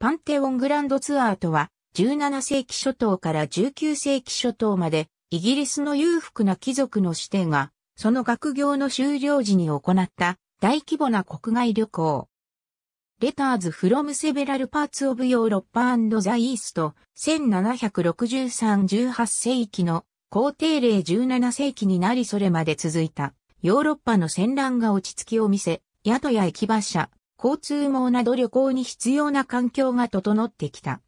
パンテオングランドツアーとは、17世紀初頭から19世紀初頭まで、イギリスの裕福な貴族の指定が、その学業の終了時に行った大規模な国外旅行。レターズ・フロム・セベラル・パーツ・オブ・ヨーロッパ・アンド・ザ・イースト、1763-18世紀の皇帝令17世紀になりそれまで続いたヨーロッパの戦乱が落ち着きを見せ、宿や駅馬車、交通網など旅行に必要な環境が整ってきた。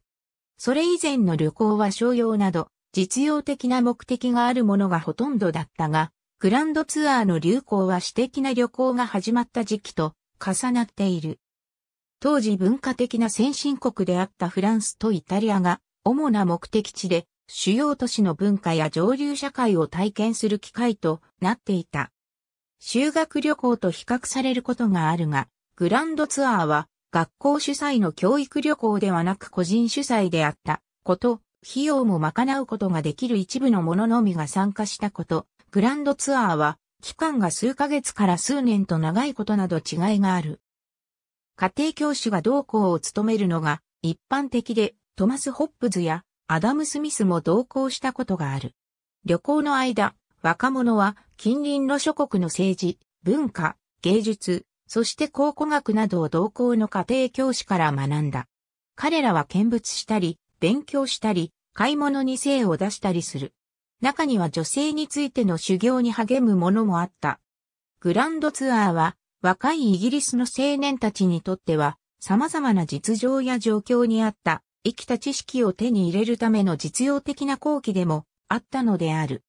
それ以前の旅行は商用など、実用的な目的があるものがほとんどだったが、グランドツアーの流行は私的な旅行が始まった時期と重なっている。当時文化的な先進国であったフランスとイタリアが主な目的地で主要都市の文化や上流社会を体験する機会となっていた。修学旅行と比較されることがあるが、グランドツアーは学校主催の教育旅行ではなく個人主催であったこと、費用も賄うことができる一部の者のみが参加したこと、グランドツアーは期間が数ヶ月から数年と長いことなど違いがある。家庭教師が同行を務めるのが一般的でトマス・ホップズやアダム・スミスも同行したことがある。旅行の間、若者は近隣の諸国の政治、文化、芸術、そして考古学などを同校の家庭教師から学んだ。彼らは見物したり、勉強したり、買い物に精を出したりする。中には女性についての修行に励むものもあった。グランドツアーは若いイギリスの青年たちにとっては様々な実情や状況にあった生きた知識を手に入れるための実用的な後期でもあったのである。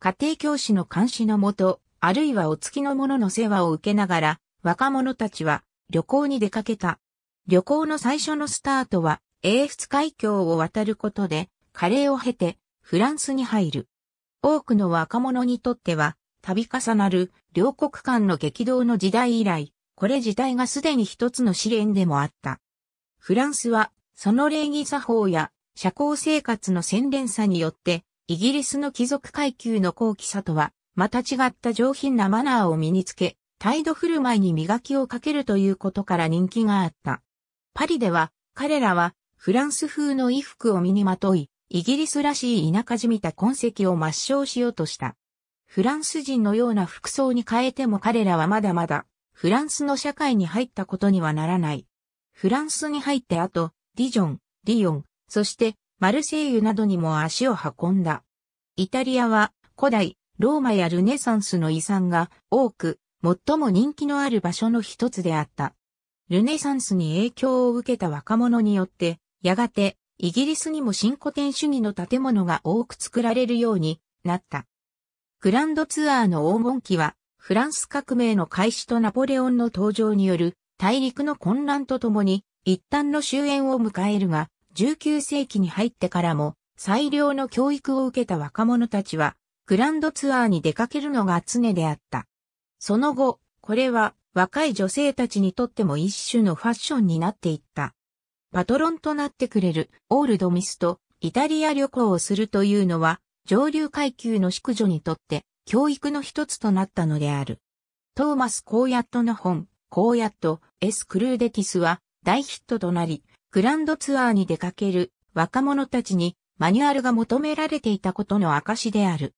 家庭教師の監視のもと、あるいはお付きの者の世話を受けながら若者たちは旅行に出かけた。旅行の最初のスタートは、英仏海峡を渡ることで、カレーを経て、フランスに入る。多くの若者にとっては、度重なる両国間の激動の時代以来、これ自体がすでに一つの試練でもあった。フランスは、その礼儀作法や社交生活の洗練さによって、イギリスの貴族階級の高貴さとは、また違った上品なマナーを身につけ、態度振る舞いに磨きをかけるということから人気があった。パリでは、彼らは、フランス風の衣服を身にまとい、イギリスらしい田舎じみた痕跡を抹消しようとした。フランス人のような服装に変えても彼らはまだまだ、フランスの社会に入ったことにはならない。フランスに入って後、ディジョン、リヨン、そしてマルセイユなどにも足を運んだ。イタリアは古代、ローマやルネサンスの遺産が多く最も人気のある場所の一つであった。ルネサンスに影響を受けた若者によって、やがてイギリスにも新古典主義の建物が多く作られるようになった。グランドツアーの黄金期は、フランス革命の開始とナポレオンの登場による大陸の混乱とともに一旦の終焉を迎えるが、19世紀に入ってからも最良の教育を受けた若者たちは、グランドツアーに出かけるのが常であった。その後、これは若い女性たちにとっても一種のファッションになっていった。パトロンとなってくれるオールドミスとイタリア旅行をするというのは上流階級の淑女にとって教育の一つとなったのである。トーマス・コーヤットの本、コーヤット・エス・クルーデティスは大ヒットとなり、グランドツアーに出かける若者たちにマニュアルが求められていたことの証である。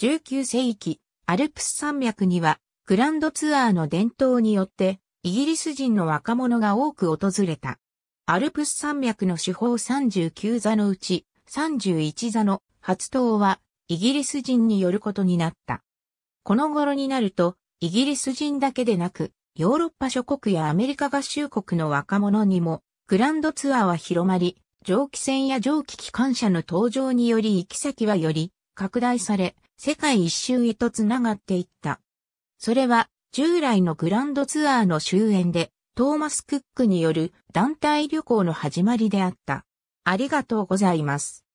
19世紀、アルプス山脈にはグランドツアーの伝統によって、イギリス人の若者が多く訪れた。アルプス山脈の主峰39座のうち、31座の初塔は、イギリス人によることになった。この頃になると、イギリス人だけでなく、ヨーロッパ諸国やアメリカ合衆国の若者にも、グランドツアーは広まり、蒸気船や蒸気機関車の登場により行き先はより拡大され、世界一周へと繋がっていった。それは従来のグランドツアーの終焉で、トーマス・クックによる団体旅行の始まりであった。ありがとうございます。